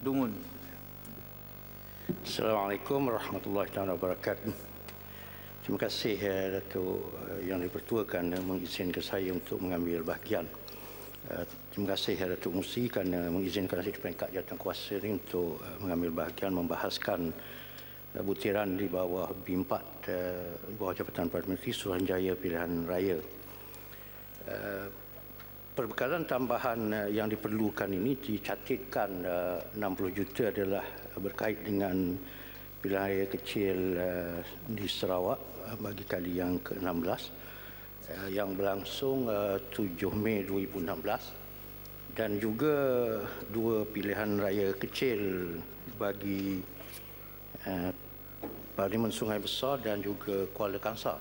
Dungun. Assalamualaikum warahmatullahi wabarakatuh. Terima kasih ya, Datuk eh, yang dipertuakan eh, mengizinkan saya untuk mengambil bahagian. Terima kasih ya, Datuk Musi kerana mengizinkan saya di peringkat jawatan kuasa ini untuk mengambil bahagian membahaskan butiran di bawah B4 di bawah Jabatan Perdana Menteri Suruhanjaya Pilihan Raya perbekalan tambahan eh, yang diperlukan ini dicatatkan 60 eh, juta adalah berkait dengan pilihan raya kecil eh, di Sarawak bagi kali yang ke-16 yang berlangsung 7 Mei 2016 dan juga dua pilihan raya kecil bagi Parlimen Sungai Besar dan juga Kuala Kangsar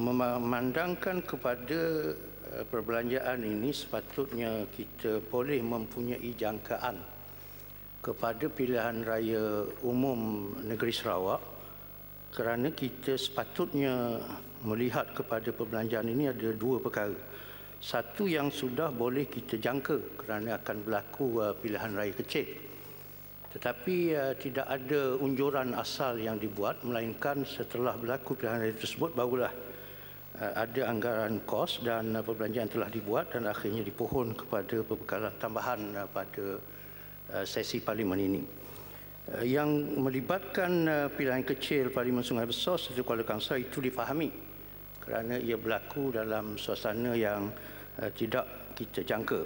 memandangkan kepada Eh, perbelanjaan ini sepatutnya kita boleh mempunyai jangkaan kepada pilihan raya umum negeri Sarawak kerana kita sepatutnya melihat kepada perbelanjaan ini ada dua perkara. Satu yang sudah boleh kita jangka kerana akan berlaku eh, pilihan raya kecil. Tetapi eh, tidak ada unjuran asal yang dibuat melainkan setelah berlaku pilihan raya tersebut barulah Eh, ada anggaran kos dan eh, perbelanjaan telah dibuat dan akhirnya dipohon kepada perbekalan tambahan eh, pada sesi parlimen ini. Yang melibatkan pilihan kecil Parlimen Sungai Besar seperti Kuala Kangsar itu difahami kerana ia berlaku dalam suasana yang tidak kita jangka.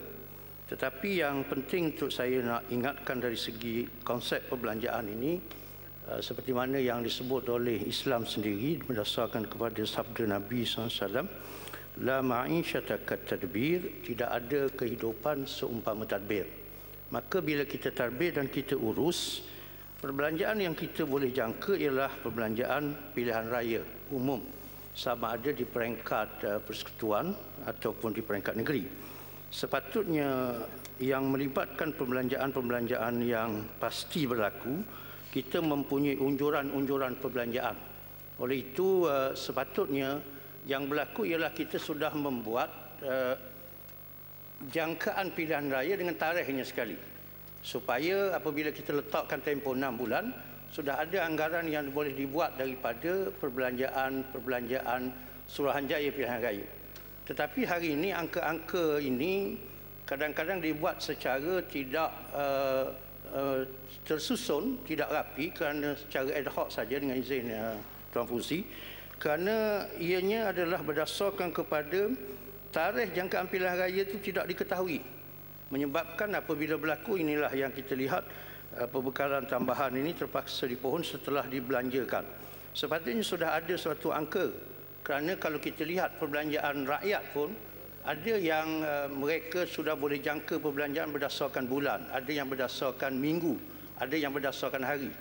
Tetapi yang penting untuk saya nak ingatkan dari segi konsep perbelanjaan ini, Ah, seperti mana yang disebut oleh Islam sendiri berdasarkan kepada sabda Nabi SAW la ma'isyata kat tadbir tidak ada kehidupan seumpama tadbir maka bila kita tadbir dan kita urus perbelanjaan yang kita boleh jangka ialah perbelanjaan pilihan raya umum sama ada di peringkat ah, persekutuan ataupun di peringkat negeri sepatutnya yang melibatkan perbelanjaan-perbelanjaan yang pasti berlaku kita mempunyai unjuran-unjuran perbelanjaan. Oleh itu eh, sepatutnya yang berlaku ialah kita sudah membuat eh, jangkaan pilihan raya dengan tarikhnya sekali. Supaya apabila kita letakkan tempoh enam bulan, sudah ada anggaran yang boleh dibuat daripada perbelanjaan-perbelanjaan Suruhanjaya pilihan raya. Tetapi hari ini angka-angka ini kadang-kadang dibuat secara tidak uh, Eh, tersusun tidak rapi kerana secara ad hoc saja dengan izin uh, Tuan Fusi kerana ianya adalah berdasarkan kepada tarikh jangka pilihan raya itu tidak diketahui menyebabkan apabila berlaku inilah yang kita lihat uh, eh, perbekalan tambahan ini terpaksa dipohon setelah dibelanjakan sepatutnya sudah ada suatu angka kerana kalau kita lihat perbelanjaan rakyat pun ada yang uh, mereka sudah boleh jangka perbelanjaan berdasarkan bulan, ada yang berdasarkan minggu, ada yang berdasarkan hari.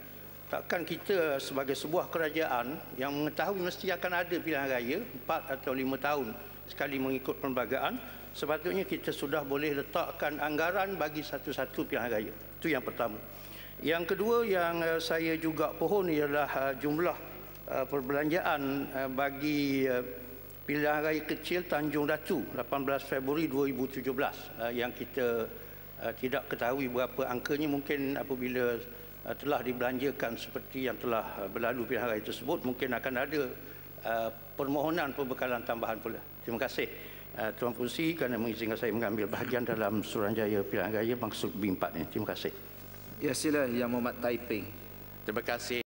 Takkan kita sebagai sebuah kerajaan yang mengetahui mesti akan ada pilihan raya 4 atau 5 tahun sekali mengikut perlembagaan, sepatutnya kita sudah boleh letakkan anggaran bagi satu-satu pilihan raya. Itu yang pertama. Yang kedua yang uh, saya juga pohon ialah uh, jumlah uh, perbelanjaan uh, bagi uh, pilihan raya kecil Tanjung Datu 18 Februari 2017 ah, yang kita ah, tidak ketahui berapa angkanya mungkin apabila ah, telah dibelanjakan seperti yang telah berlalu pilihan raya tersebut mungkin akan ada permohonan pembekalan tambahan pula. Terima kasih Tuan Fungsi kerana mengizinkan saya mengambil bahagian dalam Suranjaya Pilihan Raya maksud B4 ini. Terima kasih. Ya sila Yang Muhammad Taiping. Terima kasih.